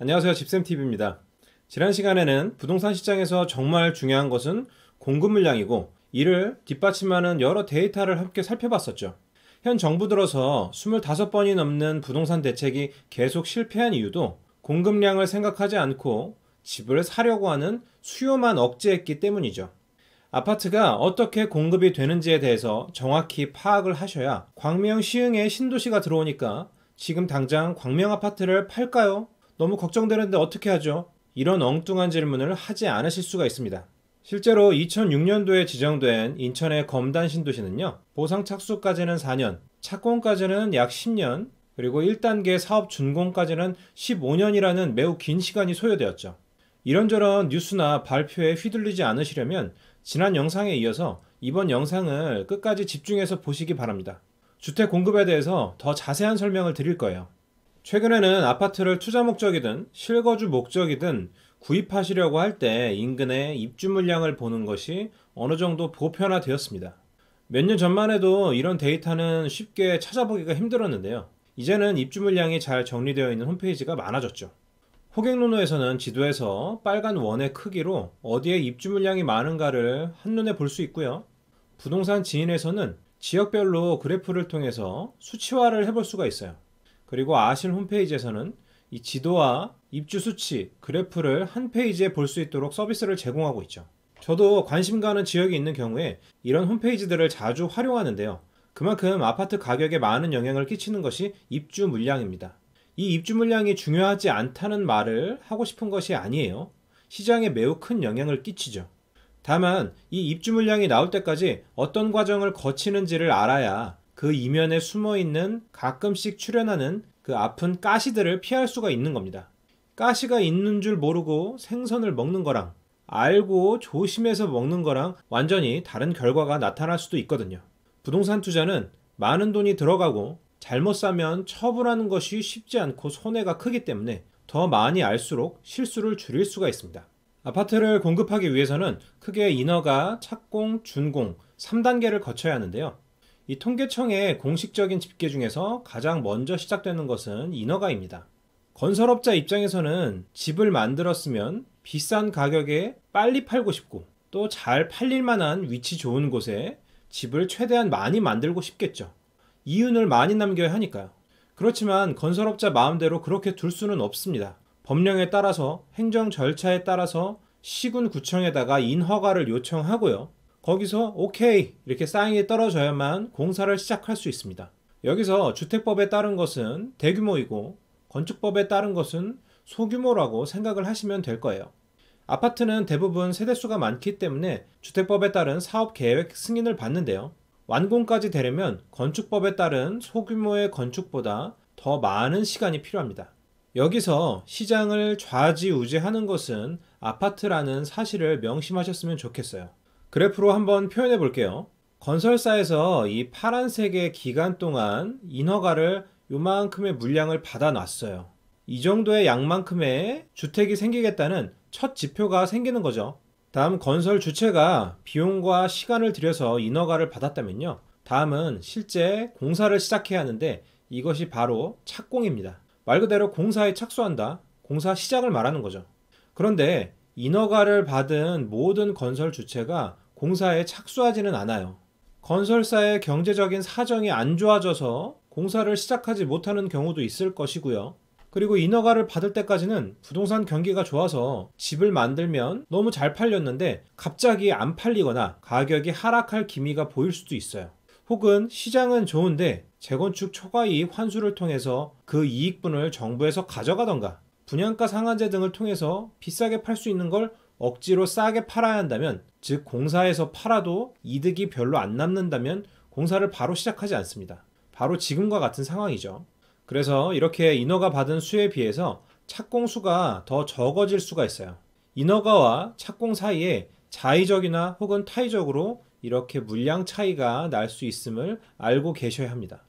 안녕하세요. 집쌤TV입니다. 지난 시간에는 부동산 시장에서 정말 중요한 것은 공급 물량이고 이를 뒷받침하는 여러 데이터를 함께 살펴봤었죠. 현 정부 들어서 25번이 넘는 부동산 대책이 계속 실패한 이유도 공급량을 생각하지 않고 집을 사려고 하는 수요만 억제했기 때문이죠. 아파트가 어떻게 공급이 되는지에 대해서 정확히 파악을 하셔야 광명 시흥에 신도시가 들어오니까 지금 당장 광명 아파트를 팔까요? 너무 걱정되는데 어떻게 하죠? 이런 엉뚱한 질문을 하지 않으실 수가 있습니다. 실제로 2006년도에 지정된 인천의 검단 신도시는요, 보상 착수까지는 4년, 착공까지는 약 10년, 그리고 1단계 사업 준공까지는 15년이라는 매우 긴 시간이 소요되었죠. 이런저런 뉴스나 발표에 휘둘리지 않으시려면 지난 영상에 이어서 이번 영상을 끝까지 집중해서 보시기 바랍니다. 주택 공급에 대해서 더 자세한 설명을 드릴 거예요. 최근에는 아파트를 투자 목적이든 실거주 목적이든 구입하시려고 할 때 인근의 입주 물량을 보는 것이 어느 정도 보편화되었습니다. 몇 년 전만 해도 이런 데이터는 쉽게 찾아보기가 힘들었는데요. 이제는 입주 물량이 잘 정리되어 있는 홈페이지가 많아졌죠. 호객노노에서는 지도에서 빨간 원의 크기로 어디에 입주 물량이 많은가를 한눈에 볼 수 있고요. 부동산 지인에서는 지역별로 그래프를 통해서 수치화를 해볼 수가 있어요. 그리고 아실 홈페이지에서는 이 지도와 입주 수치, 그래프를 한 페이지에 볼 수 있도록 서비스를 제공하고 있죠. 저도 관심 가는 지역이 있는 경우에 이런 홈페이지들을 자주 활용하는데요. 그만큼 아파트 가격에 많은 영향을 끼치는 것이 입주 물량입니다. 이 입주 물량이 중요하지 않다는 말을 하고 싶은 것이 아니에요. 시장에 매우 큰 영향을 끼치죠. 다만 이 입주 물량이 나올 때까지 어떤 과정을 거치는지를 알아야 그 이면에 숨어 있는 가끔씩 출현하는 그 아픈 가시들을 피할 수가 있는 겁니다. 가시가 있는 줄 모르고 생선을 먹는 거랑 알고 조심해서 먹는 거랑 완전히 다른 결과가 나타날 수도 있거든요. 부동산 투자는 많은 돈이 들어가고 잘못 사면 처분하는 것이 쉽지 않고 손해가 크기 때문에 더 많이 알수록 실수를 줄일 수가 있습니다. 아파트를 공급하기 위해서는 크게 인허가, 착공, 준공 3단계를 거쳐야 하는데요. 이 통계청의 공식적인 집계 중에서 가장 먼저 시작되는 것은 인허가입니다. 건설업자 입장에서는 집을 만들었으면 비싼 가격에 빨리 팔고 싶고 또 잘 팔릴 만한 위치 좋은 곳에 집을 최대한 많이 만들고 싶겠죠. 이윤을 많이 남겨야 하니까요. 그렇지만 건설업자 마음대로 그렇게 둘 수는 없습니다. 법령에 따라서 행정 절차에 따라서 시군구청에다가 인허가를 요청하고요. 거기서 오케이 이렇게 사인이 떨어져야만 공사를 시작할 수 있습니다. 여기서 주택법에 따른 것은 대규모이고 건축법에 따른 것은 소규모라고 생각을 하시면 될 거예요. 아파트는 대부분 세대수가 많기 때문에 주택법에 따른 사업 계획 승인을 받는데요. 완공까지 되려면 건축법에 따른 소규모의 건축보다 더 많은 시간이 필요합니다. 여기서 시장을 좌지우지하는 것은 아파트라는 사실을 명심하셨으면 좋겠어요. 그래프로 한번 표현해 볼게요. 건설사에서 이 파란색의 기간 동안 인허가를 요만큼의 물량을 받아 놨어요. 이 정도의 양만큼의 주택이 생기겠다는 첫 지표가 생기는 거죠. 다음 건설 주체가 비용과 시간을 들여서 인허가를 받았다면요. 다음은 실제 공사를 시작해야 하는데 이것이 바로 착공입니다. 말 그대로 공사에 착수한다. 공사 시작을 말하는 거죠. 그런데 인허가를 받은 모든 건설 주체가 공사에 착수하지는 않아요. 건설사의 경제적인 사정이 안 좋아져서 공사를 시작하지 못하는 경우도 있을 것이고요. 그리고 인허가를 받을 때까지는 부동산 경기가 좋아서 집을 만들면 너무 잘 팔렸는데 갑자기 안 팔리거나 가격이 하락할 기미가 보일 수도 있어요. 혹은 시장은 좋은데 재건축 초과이익 환수를 통해서 그 이익분을 정부에서 가져가던가 분양가 상한제 등을 통해서 비싸게 팔 수 있는 걸 억지로 싸게 팔아야 한다면 즉 공사에서 팔아도 이득이 별로 안 남는다면 공사를 바로 시작하지 않습니다. 바로 지금과 같은 상황이죠. 그래서 이렇게 인허가 받은 수에 비해서 착공수가 더 적어질 수가 있어요. 인허가와 착공 사이에 자의적이나 혹은 타의적으로 이렇게 물량 차이가 날 수 있음을 알고 계셔야 합니다.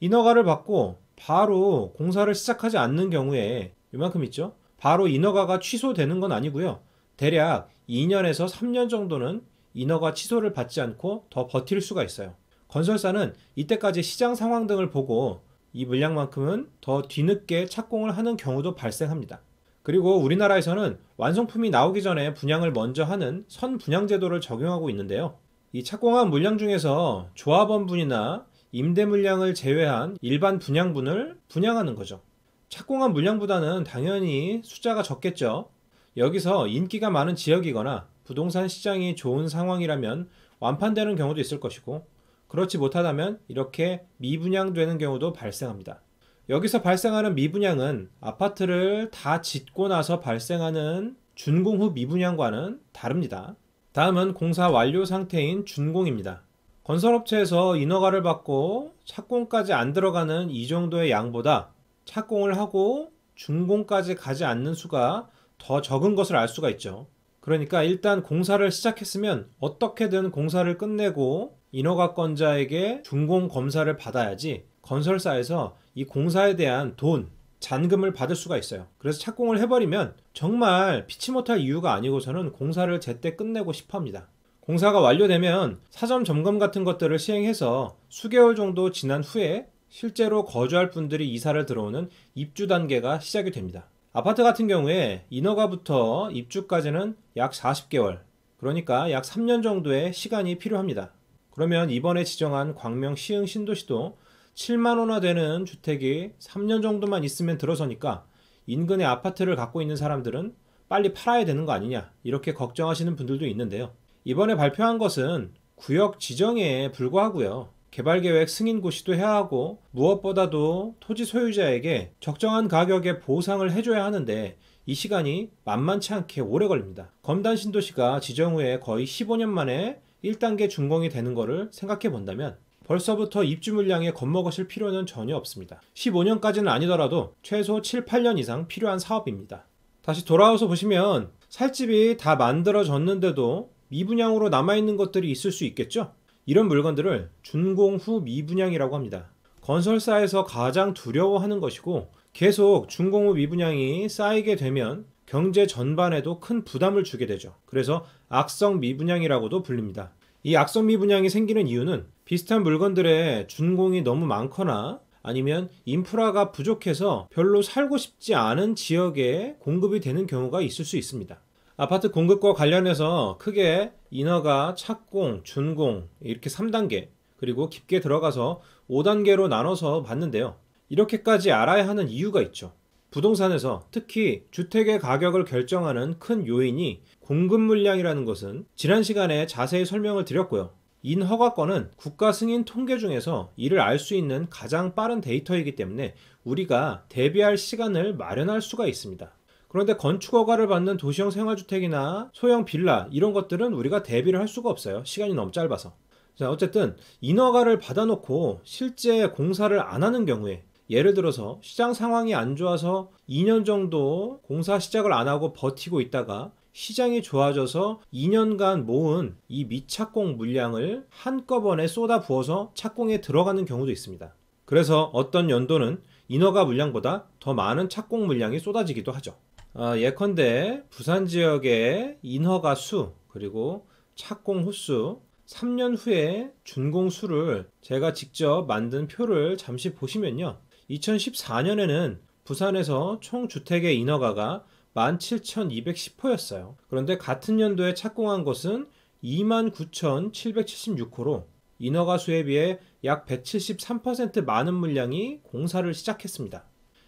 인허가를 받고 바로 공사를 시작하지 않는 경우에 이만큼 있죠. 바로 인허가가 취소되는 건 아니고요. 대략 2년에서 3년 정도는 인허가 취소를 받지 않고 더 버틸 수가 있어요. 건설사는 이때까지 시장 상황 등을 보고 이 물량만큼은 더 뒤늦게 착공을 하는 경우도 발생합니다. 그리고 우리나라에서는 완성품이 나오기 전에 분양을 먼저 하는 선분양 제도를 적용하고 있는데요. 이 착공한 물량 중에서 조합원분이나 임대 물량을 제외한 일반 분양분을 분양하는 거죠. 착공한 물량보다는 당연히 숫자가 적겠죠. 여기서 인기가 많은 지역이거나 부동산 시장이 좋은 상황이라면 완판되는 경우도 있을 것이고 그렇지 못하다면 이렇게 미분양되는 경우도 발생합니다. 여기서 발생하는 미분양은 아파트를 다 짓고 나서 발생하는 준공 후 미분양과는 다릅니다. 다음은 공사 완료 상태인 준공입니다. 건설업체에서 인허가를 받고 착공까지 안 들어가는 이 정도의 양보다 착공을 하고 준공까지 가지 않는 수가 더 적은 것을 알 수가 있죠. 그러니까 일단 공사를 시작했으면 어떻게든 공사를 끝내고 인허가권자에게 준공 검사를 받아야지 건설사에서 이 공사에 대한 돈, 잔금을 받을 수가 있어요. 그래서 착공을 해버리면 정말 피치 못할 이유가 아니고서는 공사를 제때 끝내고 싶어 합니다. 공사가 완료되면 사전 점검 같은 것들을 시행해서 수개월 정도 지난 후에 실제로 거주할 분들이 이사를 들어오는 입주 단계가 시작이 됩니다. 아파트 같은 경우에 인허가부터 입주까지는 약 40개월, 그러니까 약 3년 정도의 시간이 필요합니다. 그러면 이번에 지정한 광명 시흥 신도시도 7만원화 되는 주택이 3년 정도만 있으면 들어서니까 인근에 아파트를 갖고 있는 사람들은 빨리 팔아야 되는 거 아니냐, 이렇게 걱정하시는 분들도 있는데요. 이번에 발표한 것은 구역 지정에 불과하고요. 개발 계획 승인 고시도 해야 하고 무엇보다도 토지 소유자에게 적정한 가격에 보상을 해줘야 하는데 이 시간이 만만치 않게 오래 걸립니다. 검단 신도시가 지정 후에 거의 15년 만에 1단계 준공이 되는 것을 생각해 본다면 벌써부터 입주 물량에 겁먹으실 필요는 전혀 없습니다. 15년까지는 아니더라도 최소 7, 8년 이상 필요한 사업입니다. 다시 돌아와서 보시면 살집이 다 만들어졌는데도 미분양으로 남아있는 것들이 있을 수 있겠죠? 이런 물건들을 준공 후 미분양이라고 합니다. 건설사에서 가장 두려워하는 것이고 계속 준공 후 미분양이 쌓이게 되면 경제 전반에도 큰 부담을 주게 되죠. 그래서 악성 미분양이라고도 불립니다. 이 악성 미분양이 생기는 이유는 비슷한 물건들의 준공이 너무 많거나 아니면 인프라가 부족해서 별로 살고 싶지 않은 지역에 공급이 되는 경우가 있을 수 있습니다. 아파트 공급과 관련해서 크게 인허가, 착공, 준공 이렇게 3단계 그리고 깊게 들어가서 5단계로 나눠서 봤는데요. 이렇게까지 알아야 하는 이유가 있죠. 부동산에서 특히 주택의 가격을 결정하는 큰 요인이 공급 물량이라는 것은 지난 시간에 자세히 설명을 드렸고요. 인허가권은 국가 승인 통계 중에서 이를 알 수 있는 가장 빠른 데이터이기 때문에 우리가 대비할 시간을 마련할 수가 있습니다. 그런데 건축 허가를 받는 도시형 생활주택이나 소형 빌라 이런 것들은 우리가 대비를 할 수가 없어요. 시간이 너무 짧아서. 자, 어쨌든 인허가를 받아놓고 실제 공사를 안 하는 경우에 예를 들어서 시장 상황이 안 좋아서 2년 정도 공사 시작을 안 하고 버티고 있다가 시장이 좋아져서 2년간 모은 이 미착공 물량을 한꺼번에 쏟아 부어서 착공에 들어가는 경우도 있습니다. 그래서 어떤 연도는 인허가 물량보다 더 많은 착공 물량이 쏟아지기도 하죠. 어, 예컨대 부산 지역의 인허가 수 그리고 착공 호수 3년 후에 준공 수를 제가 직접 만든 표를 잠시 보시면요. 2014년에는 부산에서 총 주택의 인허가가 17,210호였어요. 그런데 같은 연도에 착공한 것은 29,776호로 인허가 수에 비해 약 173% 많은 물량이 공사를 시작했습니다.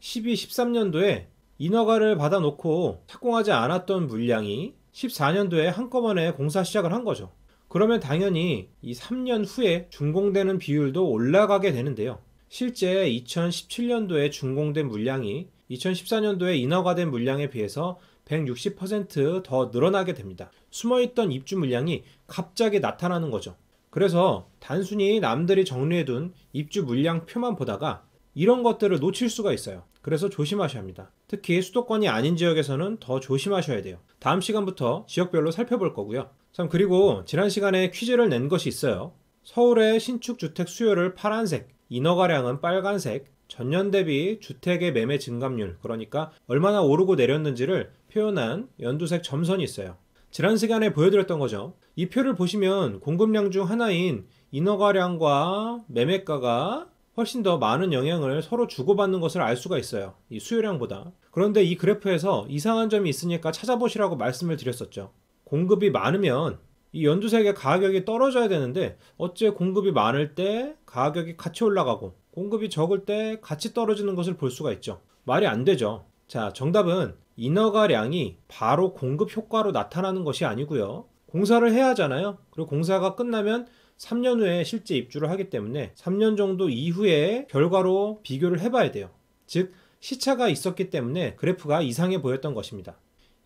12, 13년도에 인허가를 받아놓고 착공하지 않았던 물량이 14년도에 한꺼번에 공사 시작을 한 거죠. 그러면 당연히 이 3년 후에 준공되는 비율도 올라가게 되는데요. 실제 2017년도에 준공된 물량이 2014년도에 인허가된 물량에 비해서 160%더 늘어나게 됩니다. 숨어있던 입주 물량이 갑자기 나타나는 거죠. 그래서 단순히 남들이 정리해둔 입주 물량표만 보다가 이런 것들을 놓칠 수가 있어요. 그래서 조심하셔야 합니다. 특히 수도권이 아닌 지역에서는 더 조심하셔야 돼요. 다음 시간부터 지역별로 살펴볼 거고요. 참 그리고 지난 시간에 퀴즈를 낸 것이 있어요. 서울의 신축 주택 수요를 파란색, 인허가량은 빨간색, 전년 대비 주택의 매매 증감률, 그러니까 얼마나 오르고 내렸는지를 표현한 연두색 점선이 있어요. 지난 시간에 보여드렸던 거죠. 이 표를 보시면 공급량 중 하나인 인허가량과 매매가가 훨씬 더 많은 영향을 서로 주고받는 것을 알 수가 있어요. 이 수요량보다. 그런데 이 그래프에서 이상한 점이 있으니까 찾아보시라고 말씀을 드렸었죠. 공급이 많으면 이 연두색의 가격이 떨어져야 되는데 어째 공급이 많을 때 가격이 같이 올라가고 공급이 적을 때 같이 떨어지는 것을 볼 수가 있죠. 말이 안 되죠. 자, 정답은 인허가량이 바로 공급 효과로 나타나는 것이 아니고요. 공사를 해야 하잖아요. 그리고 공사가 끝나면 3년 후에 실제 입주를 하기 때문에 3년 정도 이후에 결과로 비교를 해봐야 돼요. 즉, 시차가 있었기 때문에 그래프가 이상해 보였던 것입니다.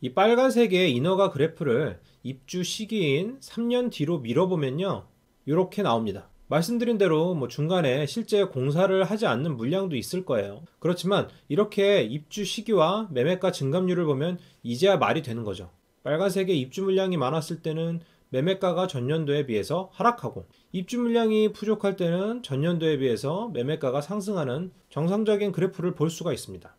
이 빨간색의 인허가 그래프를 입주 시기인 3년 뒤로 밀어보면요. 이렇게 나옵니다. 말씀드린 대로 뭐 중간에 실제 공사를 하지 않는 물량도 있을 거예요. 그렇지만 이렇게 입주 시기와 매매가 증감률을 보면 이제야 말이 되는 거죠. 빨간색의 입주 물량이 많았을 때는 매매가가 전년도에 비해서 하락하고 입주 물량이 부족할 때는 전년도에 비해서 매매가가 상승하는 정상적인 그래프를 볼 수가 있습니다.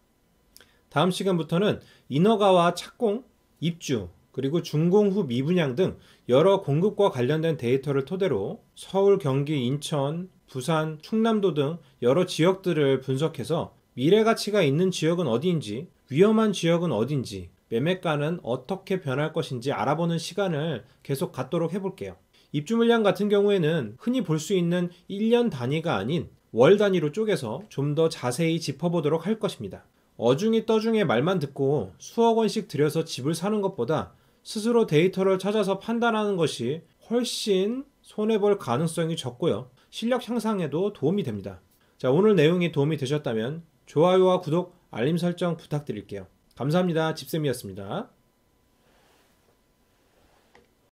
다음 시간부터는 인허가와 착공, 입주, 그리고 준공 후 미분양 등 여러 공급과 관련된 데이터를 토대로 서울, 경기, 인천, 부산, 충남도 등 여러 지역들을 분석해서 미래 가치가 있는 지역은 어디인지, 위험한 지역은 어디인지, 매매가는 어떻게 변할 것인지 알아보는 시간을 계속 갖도록 해볼게요. 입주 물량 같은 경우에는 흔히 볼 수 있는 1년 단위가 아닌 월 단위로 쪼개서 좀 더 자세히 짚어보도록 할 것입니다. 어중이 떠중의 말만 듣고 수억 원씩 들여서 집을 사는 것보다 스스로 데이터를 찾아서 판단하는 것이 훨씬 손해볼 가능성이 적고요. 실력 향상에도 도움이 됩니다. 자, 오늘 내용이 도움이 되셨다면 좋아요와 구독, 알림 설정 부탁드릴게요. 감사합니다. 집쌤이었습니다.